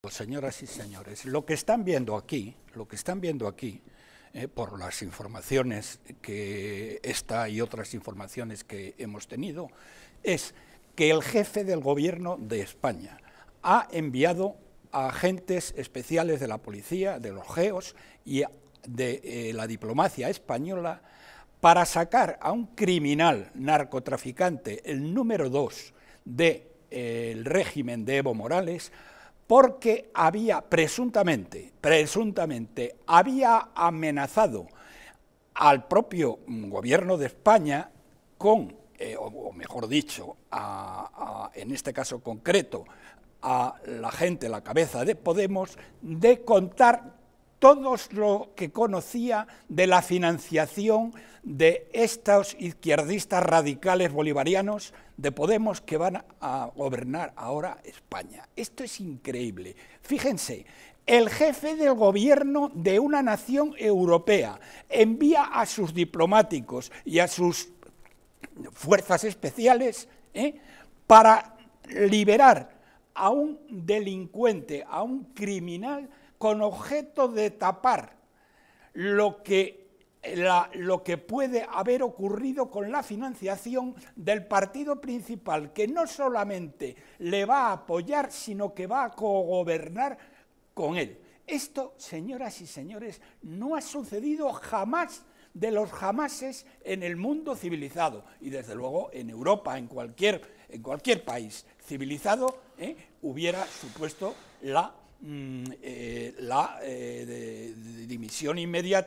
Pues, señoras y señores, lo que están viendo aquí, lo que están viendo aquí, eh, por las informaciones que esta y otras informaciones que hemos tenido, es que el jefe del gobierno de España ha enviado a agentes especiales de la policía, de los GEOS y de eh, la diplomacia española para sacar a un criminal narcotraficante, el número dos del de, eh, régimen de Evo Morales, porque había presuntamente, presuntamente, había amenazado al propio gobierno de España con, eh, o, mejor dicho, en este caso concreto, a la gente, la cabeza de Podemos, de contar todo lo que conocía de la financiación de estos izquierdistas radicales bolivarianos de Podemos que van a gobernar ahora España. Esto es increíble. Fíjense, el jefe del gobierno de una nación europea envía a sus diplomáticos y a sus fuerzas especiales ¿eh? para liberar a un delincuente, a un criminal, con objeto de tapar lo que, lo que puede haber ocurrido con la financiación del partido principal, que no solamente le va a apoyar, sino que va a gobernar con él. Esto, señoras y señores, no ha sucedido jamás de los jamases en el mundo civilizado y desde luego en Europa, en cualquier, en cualquier país civilizado, ¿eh? hubiera supuesto la, mm, eh, la eh, dimisión inmediata